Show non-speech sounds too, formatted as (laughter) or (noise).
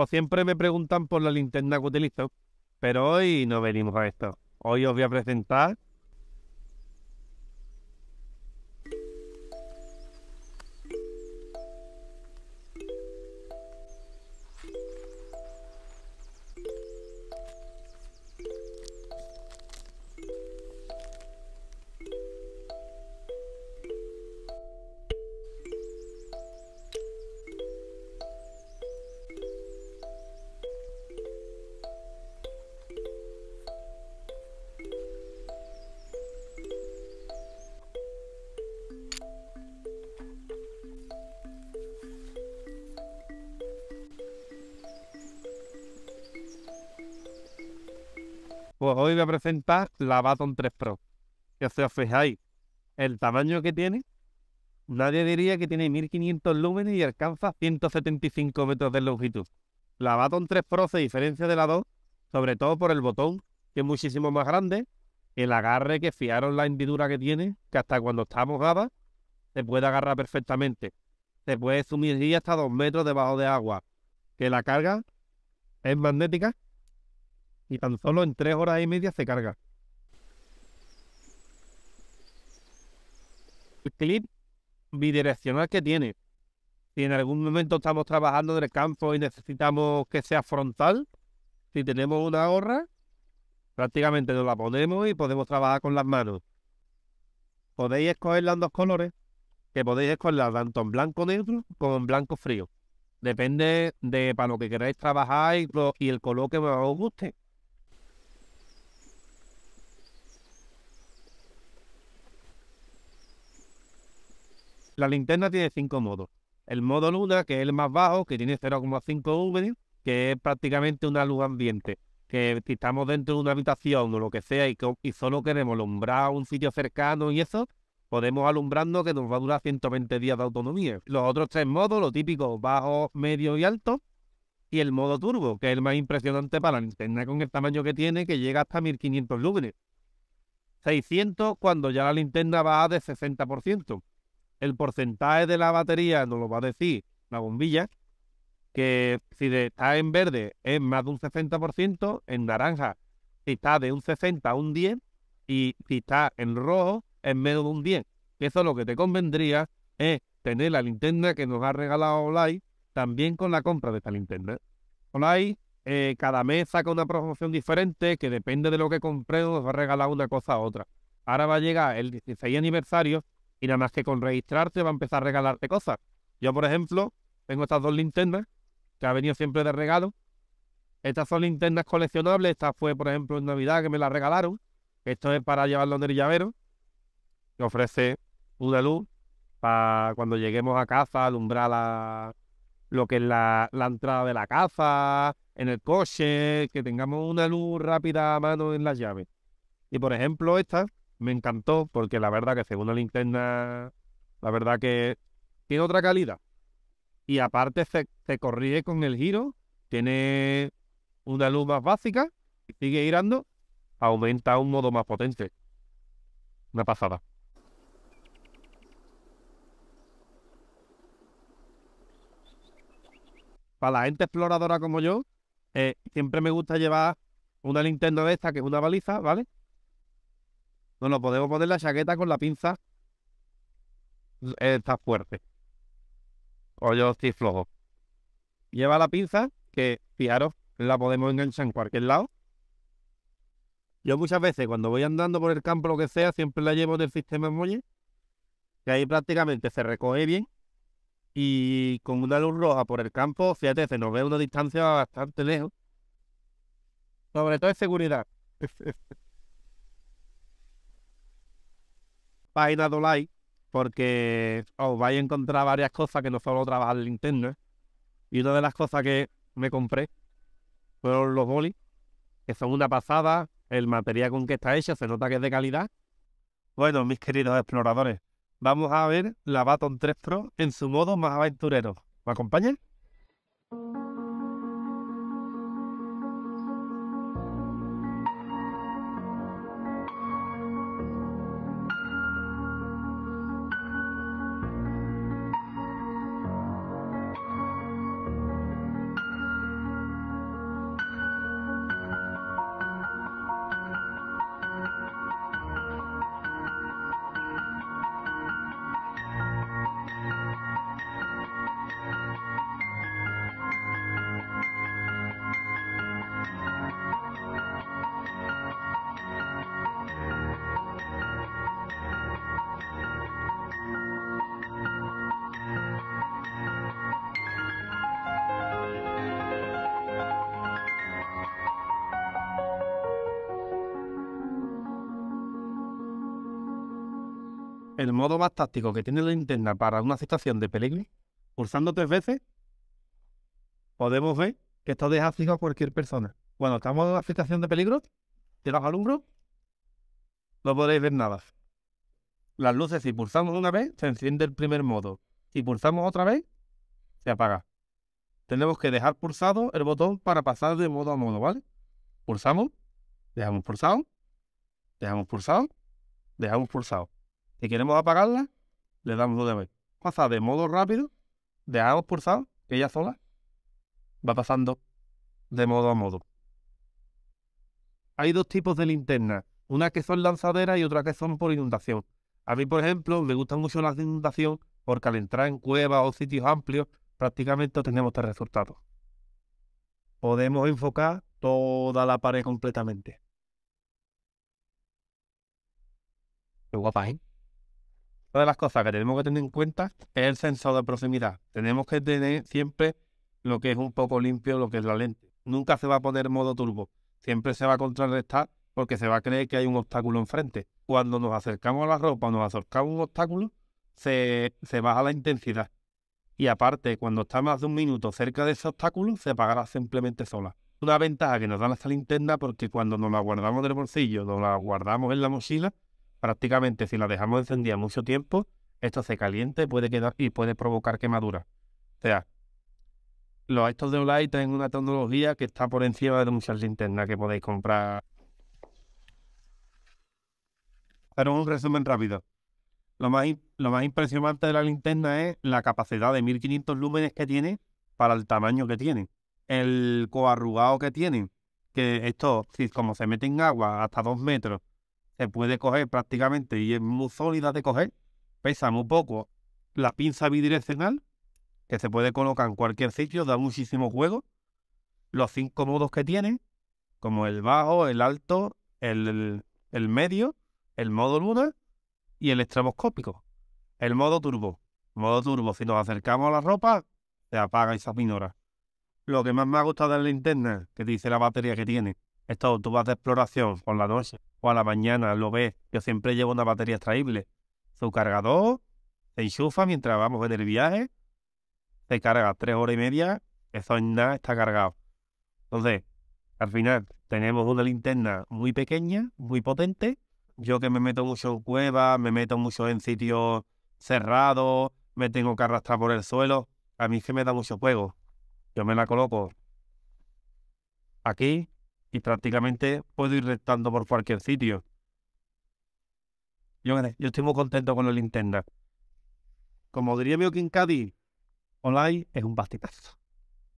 Pues siempre me preguntan por la linterna que utilizo, pero hoy no venimos a esto. Hoy os voy a presentar Pues hoy voy a presentar la Baton 3 Pro. Que si os fijáis, el tamaño que tiene, nadie diría que tiene 1500 lúmenes y alcanza 175 metros de longitud. La Baton 3 Pro se diferencia de la 2, sobre todo por el botón, que es muchísimo más grande, el agarre que fiaron la hendidura que tiene, que hasta cuando está mojada, se puede agarrar perfectamente. Se puede sumergir hasta 2 metros debajo de agua. Que la carga es magnética y tan solo en tres horas y media se carga. El clip bidireccional que tiene. Si en algún momento estamos trabajando en el campo y necesitamos que sea frontal, si tenemos una gorra, prácticamente nos la ponemos y podemos trabajar con las manos. Podéis escoger en dos colores, que podéis escogerla tanto en blanco negro como en blanco frío. Depende de para lo que queráis trabajar y, y el color que más os guste. La linterna tiene cinco modos. El modo luna, que es el más bajo, que tiene 0,5 lúmenes, que es prácticamente una luz ambiente. Que si estamos dentro de una habitación o lo que sea y, solo queremos alumbrar un sitio cercano y eso, podemos alumbrarnos que nos va a durar 120 días de autonomía. Los otros tres modos, lo típico bajo, medio y alto, y el modo turbo, que es el más impresionante para la linterna con el tamaño que tiene, que llega hasta 1500 lúmenes. 600 cuando ya la linterna va de 60% el porcentaje de la batería nos lo va a decir la bombilla, que si está en verde es más de un 60%, en naranja si está de un 60 a un 10 y si está en rojo es menos de un 10. Eso lo que te convendría es tener la linterna que nos ha regalado Olay también con la compra de esta linterna. Olay eh, cada mes saca una promoción diferente que depende de lo que compre nos va a regalar una cosa a otra. Ahora va a llegar el 16 aniversario y nada más que con registrarte va a empezar a regalarte cosas. Yo, por ejemplo, tengo estas dos linternas que ha venido siempre de regalo. Estas son linternas coleccionables. Esta fue, por ejemplo, en Navidad que me la regalaron. Esto es para llevarlo en el llavero. Que ofrece una luz para cuando lleguemos a casa alumbrar lo que es la, la entrada de la casa, en el coche, que tengamos una luz rápida a mano en las llaves. Y por ejemplo, esta me encantó porque la verdad que según la linterna, la verdad que tiene otra calidad. Y aparte se, corrige con el giro, tiene una luz más básica, sigue girando, aumenta a un modo más potente. Una pasada. Para la gente exploradora como yo, eh, siempre me gusta llevar una linterna de esta, que es una baliza, ¿vale? No nos podemos poner la chaqueta con la pinza. Está fuerte. O yo estoy flojo. Lleva la pinza, que fijaros, la podemos enganchar en cualquier lado. Yo muchas veces cuando voy andando por el campo, lo que sea, siempre la llevo del sistema muelle, que ahí prácticamente se recoge bien. Y con una luz roja por el campo, fíjate, se nos ve una distancia bastante lejos. Sobre todo es seguridad. (laughs) Página a porque os vais a encontrar varias cosas que no solo trabajar el interno. Y una de las cosas que me compré fueron los bolis, que son una pasada, el material con que está hecho se nota que es de calidad. Bueno, mis queridos exploradores, vamos a ver la Baton 3 Pro en su modo más aventurero. ¿Me acompañan? el modo más táctico que tiene la linterna para una situación de peligro, pulsando tres veces, podemos ver que esto deja fijo a cualquier persona. Cuando estamos en una situación de peligro, de los alumnos, no podéis ver nada. Las luces, si pulsamos una vez, se enciende el primer modo. Si pulsamos otra vez, se apaga. Tenemos que dejar pulsado el botón para pasar de modo a modo, ¿vale? Pulsamos, dejamos pulsado, dejamos pulsado, dejamos pulsado. Si queremos apagarla, le damos dos de vez. Pasa de modo rápido, dejamos pulsado, que ella sola va pasando de modo a modo. Hay dos tipos de linternas, una que son lanzaderas y otra que son por inundación. A mí, por ejemplo, me gustan mucho las de inundación porque al entrar en cuevas o sitios amplios prácticamente obtenemos este resultado. Podemos enfocar toda la pared completamente. Qué guapa, ¿eh? Una de las cosas que tenemos que tener en cuenta es el sensor de proximidad. Tenemos que tener siempre lo que es un poco limpio, lo que es la lente. Nunca se va a poner modo turbo. Siempre se va a contrarrestar porque se va a creer que hay un obstáculo enfrente. Cuando nos acercamos a la ropa o nos acercamos a un obstáculo, se, baja la intensidad. Y aparte, cuando está más de un minuto cerca de ese obstáculo, se apagará simplemente sola. Una ventaja que nos da esta linterna porque cuando nos la guardamos del bolsillo, nos la guardamos en la mochila, prácticamente si la dejamos encendida mucho tiempo, esto se caliente puede quedar, y puede provocar quemaduras. O sea, los estos de Olay tienen una tecnología que está por encima de muchas linternas que podéis comprar. Pero un resumen rápido. Lo más, lo más impresionante de la linterna es la capacidad de 1500 lúmenes que tiene para el tamaño que tiene. El coarrugado que tiene. Que esto, si como se mete en agua hasta 2 metros se puede coger prácticamente y es muy sólida de coger, pesa muy poco. La pinza bidireccional, que se puede colocar en cualquier sitio, da muchísimo juego. Los cinco modos que tiene, como el bajo, el alto, el, medio, el modo luna y el estroboscópico. El modo turbo. Modo turbo, si nos acercamos a la ropa, se apaga esa minora Lo que más me ha gustado de la linterna, que dice la batería que tiene, es todo, tú de exploración por la noche o a la mañana lo ves, yo siempre llevo una batería extraíble. Su cargador se enchufa mientras vamos en el viaje, se carga tres horas y media, eso en nada está cargado. Entonces, al final tenemos una linterna muy pequeña, muy potente. Yo que me meto mucho en cuevas, me meto mucho en sitios cerrados, me tengo que arrastrar por el suelo. A mí es que me da mucho juego. Yo me la coloco aquí, y prácticamente puedo ir rectando por cualquier sitio. Yo, estoy muy contento con el Nintendo. Como diría mi en online es un bastipazo.